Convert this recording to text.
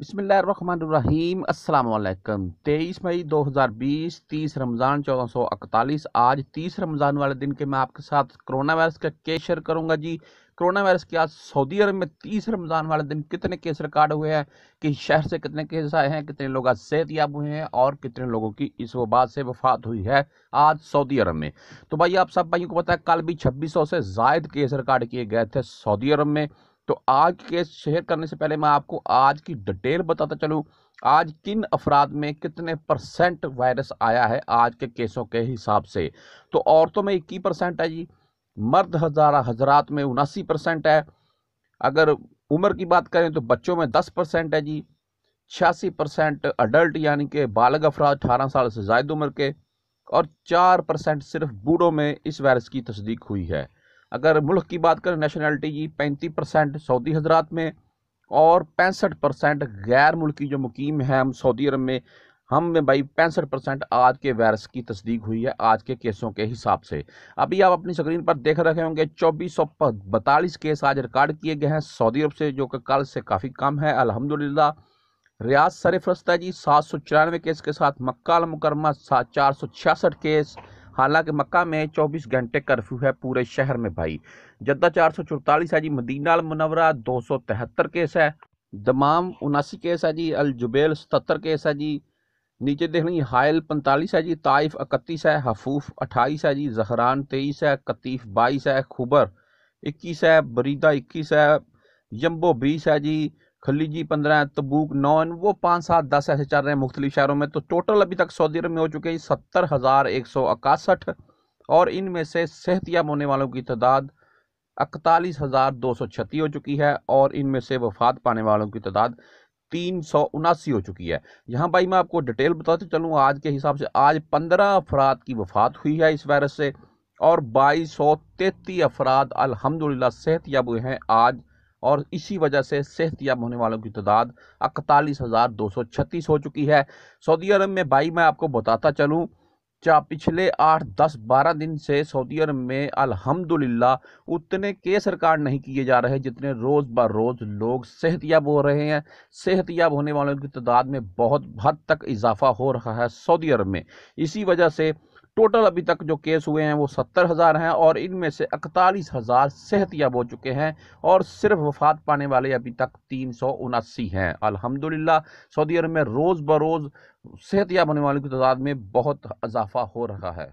بسم اللہ الرحمن الرحیم السلام علیکم تیئیس مئی دو ہزار بیس تیس رمضان چودہ سو اکتالیس آج تیس رمضان والے دن کے میں آپ کے ساتھ کرونا وائرس کا کیس شیئر کروں گا جی کرونا وائرس کے آج سعودی عرب میں تیس رمضان والے دن کتنے کیس ریکارڈ ہوئے ہیں کہ شہر سے کتنے کیس آئے ہیں کتنے لوگ آج صحت یاب ہوئے ہیں اور کتنے لوگوں کی اس وبا سے وفات ہوئی ہے آج سعودی عرب میں تو بھائی آپ سب بھائیوں کو پتا ہے کل بھی چھبیس سو سے زائد کیس ریکارڈ کیے گئے تھے سعودی عرب میں تو آج کیس شیئر کرنے سے پہلے میں آپ کو آج کی ڈیٹیل بتاتا چلوں آج کن افراد میں کتنے پرسنٹ وائرس آیا ہے آج کے کیسوں کے حساب سے تو عورتوں میں اکی پرسنٹ ہے جی مرد ہزارہ حضرات میں اناسی پرسنٹ ہے اگر عمر کی بات کریں تو بچوں میں دس پرسنٹ ہے جی چھیاسی پرسنٹ اڈلٹ یعنی کہ بالغ افراد اٹھارہ سال سے زائد عمر کے اور چار پرسنٹ صرف بوڑھوں میں اس وائرس کی تصدیق ہوئی ہے اگر ملک کی بات کریں نیشنلٹی جی پینتیس پرسینٹ سعودی حضرات میں اور پینسٹھ پرسنٹ غیر ملکی جو مقیم ہیں ہم سعودی عرب میں ہم میں بھائی پینسٹھ پرسینٹ آج کے وائرس کی تصدیق ہوئی ہے آج کے کیسوں کے حساب سے ابھی آپ اپنی سکرین پر دیکھ رکھے ہوں گے چوبیس سو بتالیس کیس آج ریکارڈ کیے گئے ہیں سعودی عرب سے جو کہ کل سے کافی کم ہے الحمدللہ ریاض ریاض سرفرستہ جی سات سو چورانوے کیس کے ساتھ مکہ مکرمہ چار سو چھیاسٹھ کیس حالانکہ مکہ میں چوبیس گھنٹے کرفیو ہے پورے شہر میں بھائی جدہ چار سو چڑتالیس ہے جی مدینہ المنورہ دو سو تہتر کیس ہے دمام اناسی کیس ہے جی الجبیل ستتر کیس ہے جی نیچے لیں حائل پنتالیس ہے جی طائف اکتیس ہے حفوف اٹھائیس ہے جی زہران تیئیس ہے قطیف بائیس ہے خوبر اکیس ہے بریدہ اکیس ہے یمبو بیس ہے جی خلیجی جی پندرہ تبوک نون وہ پانچ سات دس ایسے چل رہے ہیں مختلف شہروں میں تو ٹوٹل ابھی تک سعودی عرب میں ہو چکے ہیں ستر ہزار ایک سو اکاسٹھ اور ان میں سے صحت یاب ہونے والوں کی تعداد اکتالیس ہزار دو سو چھتی ہو چکی ہے اور ان میں سے وفات پانے والوں کی تعداد تین سو اناسی ہو چکی ہے یہاں بھائی میں آپ کو ڈیٹیل بتاتے چلوں آج کے حساب سے آج پندرہ افراد کی وفات ہوئی ہے اس وائرس سے اور بائیس سو تیتی افراد الحمدللہ صحت یاب ہوئے ہیں آج اور اسی وجہ سے صحت یاب ہونے والوں کی تعداد اکتالیس ہزار دو سو چھتیس ہو چکی ہے سعودی عرب میں بھائی میں آپ کو بتاتا چلوں چاہ پچھلے آٹھ دس بارہ دن سے سعودی عرب میں الحمدللہ اتنے کیس ریکارڈ نہیں کیے جا رہے جتنے روز روز لوگ صحت یاب ہو رہے ہیں صحت یاب ہونے والوں کی تعداد میں بہت حد تک اضافہ ہو رہا ہے سعودی عرب میں اسی وجہ سے ٹوٹل ابھی تک جو کیس ہوئے ہیں وہ ستر ہزار ہیں اور ان میں سے اکتالیس ہزار صحتیاب ہو چکے ہیں اور صرف وفات پانے والے ابھی تک تین سو انسی ہیں الحمدللہ سعودی عرب میں روز بروز صحت یاب ہونے والوں کی تعداد میں بہت اضافہ ہو رہا ہے